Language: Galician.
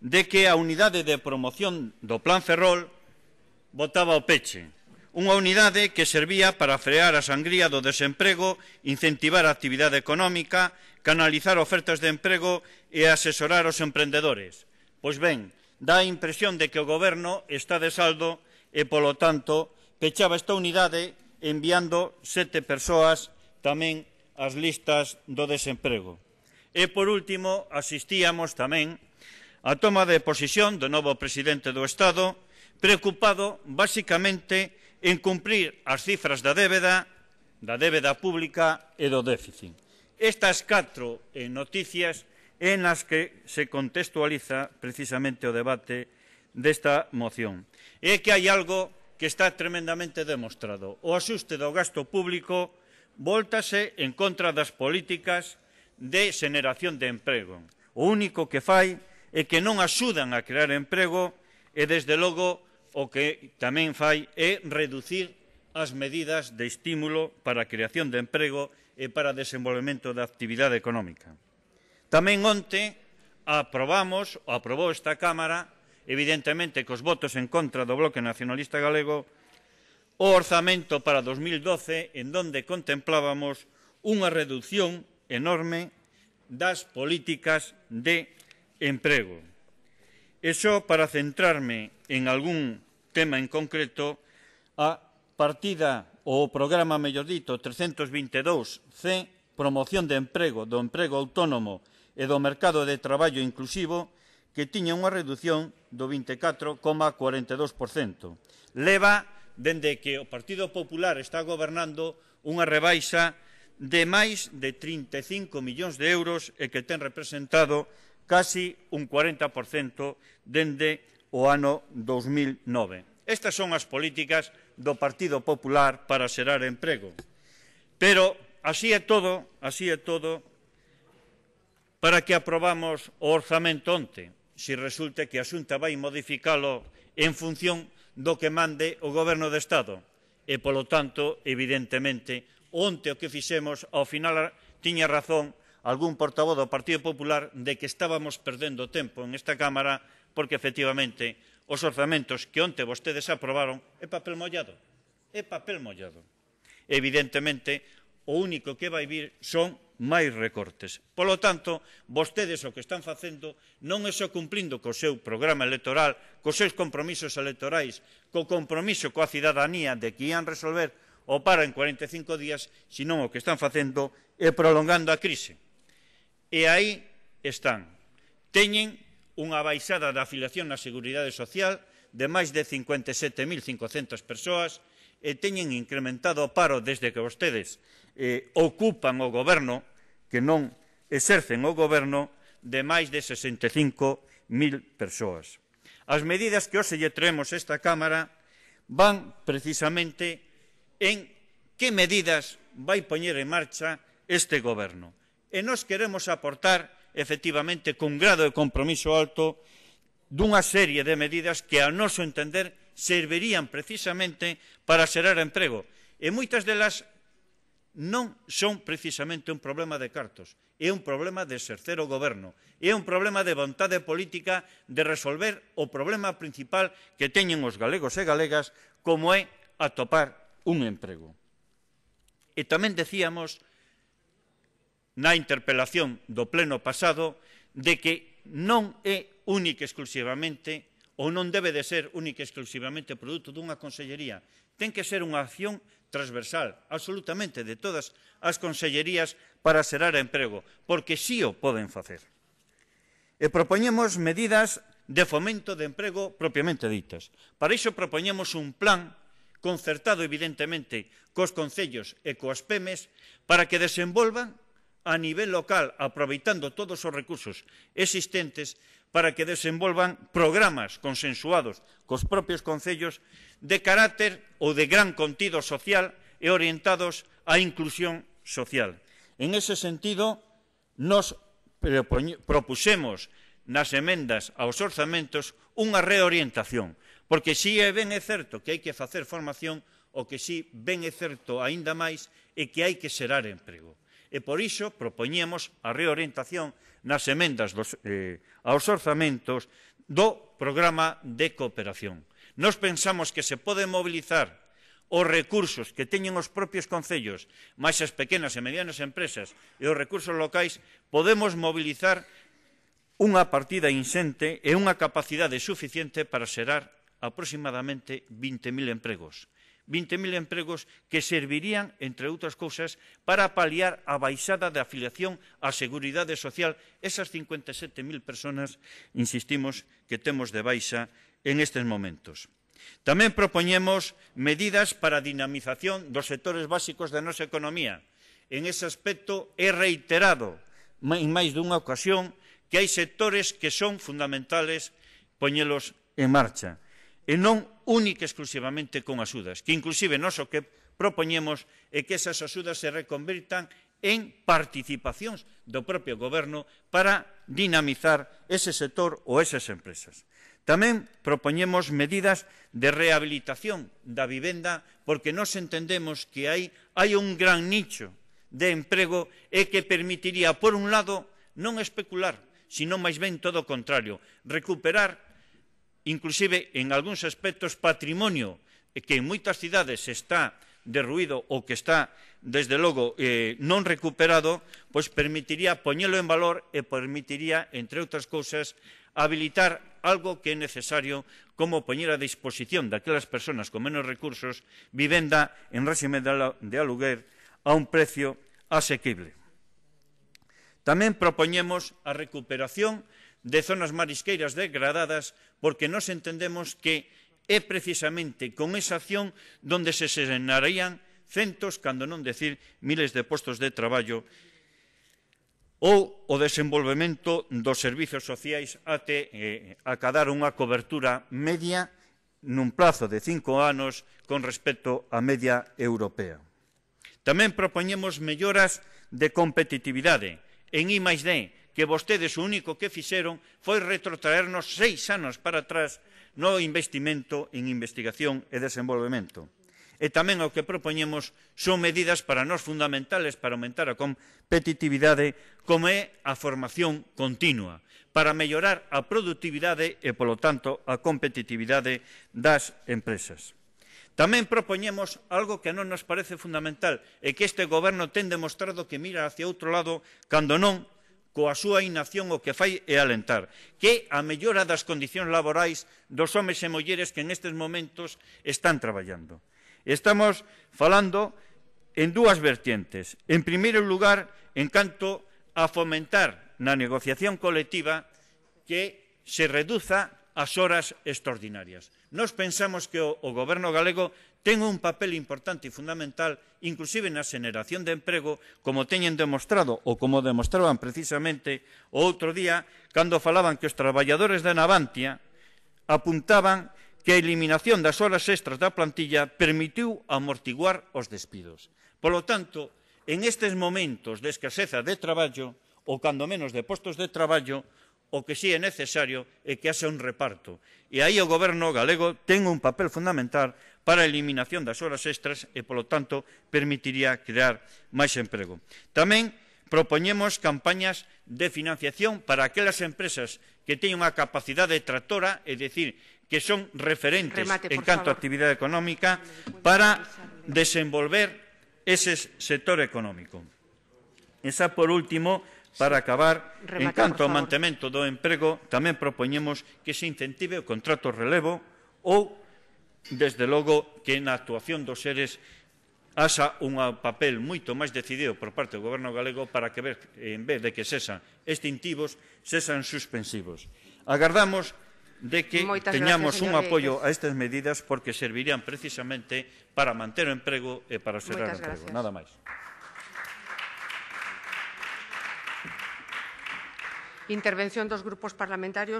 de que a unidade de promoción do Plan Ferrol botaba o peche, unha unidade que servía para frear a sangría do desemprego, incentivar a actividade económica, canalizar ofertas de emprego e asesorar os emprendedores. Pois ben, dá a impresión de que o goberno está de saldo e, polo tanto, pechaba esta unidade enviando sete persoas tamén ás listas do desemprego. E, por último, asistíamos tamén a toma de posición do novo presidente do Estado, preocupado basicamente en cumprir as cifras da débeda, da débeda pública e do déficit. Estas catro eh, noticias en as que se contextualiza precisamente o debate desta moción. É que hai algo que está tremendamente demostrado. O axuste do gasto público voltase en contra das políticas de xeneración de emprego. O único que fai e que non axudan a crear emprego e, desde logo, o que tamén fai é reducir as medidas de estímulo para a creación de emprego e para o desenvolvemento da actividade económica. Tamén onte aprobamos, ou aprobou esta Cámara, evidentemente cos votos en contra do Bloque Nacionalista Galego, o orzamento para 2012 en donde contemplábamos unha reducción enorme das políticas de emprego. Eso para centrarme en algún tema en concreto, a partida ou programa, mellor dito, 322C, promoción de emprego, do emprego autónomo e do mercado de traballo inclusivo, que tiña unha reducción do 24,42%. Leva, dende que o Partido Popular está gobernando, unha rebaixa de máis de 35 millóns de euros e que ten representado casi un 40% dende o ano 2009. Estas son as políticas do Partido Popular para xerar emprego. Pero así é todo, así é todo, para que aprobamos o orzamento onte, se resulta que a Xunta vai modificalo en función do que mande o Goberno de Estado. E, polo tanto, evidentemente, onte o que fixemos, ao final tiña razón algún portavoz do Partido Popular de que estábamos perdendo tempo en esta Cámara porque efectivamente os orzamentos que onte vostedes aprobaron é papel mollado. É papel mollado. Evidentemente, o único que vai vir son máis recortes. Polo tanto, vostedes o que están facendo non é só cumprindo co seu programa electoral, co seus compromisos electorais, co compromiso coa cidadanía de que ian resolver o para en 45 días, senón o que están facendo é prolongando a crise. E aí están. Teñen unha baixada da afiliación na Seguridade Social de máis de 57.500 persoas e teñen incrementado o paro desde que vostedes eh, ocupan o goberno, que non exercen o goberno, de máis de 65.000 persoas. As medidas que hoxe lle traemos a esta Cámara van precisamente en que medidas vai poñer en marcha este goberno e nós queremos aportar efectivamente cun grado de compromiso alto dunha serie de medidas que a noso entender servirían precisamente para xerar emprego e moitas delas non son precisamente un problema de cartos é un problema de exercer o goberno é un problema de vontade política de resolver o problema principal que teñen os galegos e galegas como é atopar un emprego e tamén decíamos na interpelación do pleno pasado de que non é única exclusivamente ou non debe de ser única exclusivamente produto dunha consellería. Ten que ser unha acción transversal, absolutamente, de todas as consellerías para a emprego, porque sí o poden facer. E propoñemos medidas de fomento de emprego propiamente ditas. Para iso propoñemos un plan concertado evidentemente cos concellos e coas PEMES para que desenvolvan a nivel local, aproveitando todos os recursos existentes para que desenvolvan programas consensuados cos propios concellos de carácter ou de gran contido social e orientados á inclusión social. En ese sentido, nos propusemos nas emendas aos orzamentos unha reorientación, porque si é ben é certo que hai que facer formación, o que si ben é certo aínda máis é que hai que xerar emprego e por iso propoñemos a reorientación nas emendas dos, eh, aos orzamentos do programa de cooperación. Nos pensamos que se pode mobilizar os recursos que teñen os propios concellos, máis as pequenas e medianas empresas e os recursos locais, podemos mobilizar unha partida insente e unha capacidade suficiente para xerar aproximadamente 20.000 empregos. 20.000 empregos que servirían, entre outras cousas, para paliar a baixada de afiliación á Seguridade Social, esas 57.000 personas, insistimos, que temos de baixa en estes momentos. Tamén propoñemos medidas para a dinamización dos sectores básicos da nosa economía. En ese aspecto é reiterado en máis dunha ocasión que hai sectores que son fundamentales poñelos en marcha e non única exclusivamente con axudas, que inclusive nós o que propoñemos é que esas axudas se reconvertan en participacións do propio goberno para dinamizar ese sector ou esas empresas. Tamén propoñemos medidas de rehabilitación da vivenda porque nós entendemos que hai, hai un gran nicho de emprego e que permitiría, por un lado, non especular, sino máis ben todo o contrario, recuperar inclusive en algúns aspectos patrimonio eh, que en moitas cidades está derruído ou que está, desde logo, eh, non recuperado, pois permitiría poñelo en valor e permitiría, entre outras cousas, habilitar algo que é necesario como poñer a disposición daquelas persoas con menos recursos vivenda en réxime de aluguer a un precio asequible. Tamén propoñemos a recuperación de zonas marisqueiras degradadas porque nos entendemos que é precisamente con esa acción donde se serenarían centos, cando non decir miles de postos de traballo, ou o desenvolvemento dos servizos sociais até eh, acadar unha cobertura media nun plazo de cinco anos con respecto á media europea. Tamén propoñemos melloras de competitividade en I+D, que vostedes o único que fixeron foi retrotraernos seis anos para atrás no investimento en investigación e desenvolvemento. E tamén o que propoñemos son medidas para nós fundamentales para aumentar a competitividade como é a formación continua, para mellorar a productividade e, polo tanto, a competitividade das empresas. Tamén propoñemos algo que non nos parece fundamental e que este goberno ten demostrado que mira hacia outro lado cando non coa súa inacción o que fai é alentar, que a mellora das condicións laborais dos homes e molleres que en estes momentos están traballando. Estamos falando en dúas vertientes. En primeiro lugar, en canto a fomentar na negociación colectiva que se reduza as horas extraordinarias. Nos pensamos que o, o goberno galego ten un papel importante e fundamental inclusive na xeneración de emprego como teñen demostrado ou como demostraban precisamente o outro día cando falaban que os traballadores da Navantia apuntaban que a eliminación das horas extras da plantilla permitiu amortiguar os despidos. Polo tanto, en estes momentos de escaseza de traballo ou cando menos de postos de traballo, o que sí é necesario é que haxa un reparto. E aí o goberno galego ten un papel fundamental para a eliminación das horas extras e, polo tanto, permitiría crear máis emprego. Tamén propoñemos campañas de financiación para aquelas empresas que teñen unha capacidade tractora, é dicir, que son referentes Remate, en canto favor. a actividade económica, para desenvolver ese sector económico. Esa, por último, Para acabar, Remate, en canto ao mantemento do emprego, tamén propoñemos que se incentive o contrato relevo ou desde logo que na actuación dos seres asa un papel moito máis decidido por parte do goberno galego para que en vez de que sesan extintivos, sesan suspensivos. Agardamos de que Moitas teñamos gracias, un apoio a estas medidas porque servirían precisamente para manter o emprego e para cerrar o emprego. Gracias. Nada máis. Intervención dos grupos parlamentarios.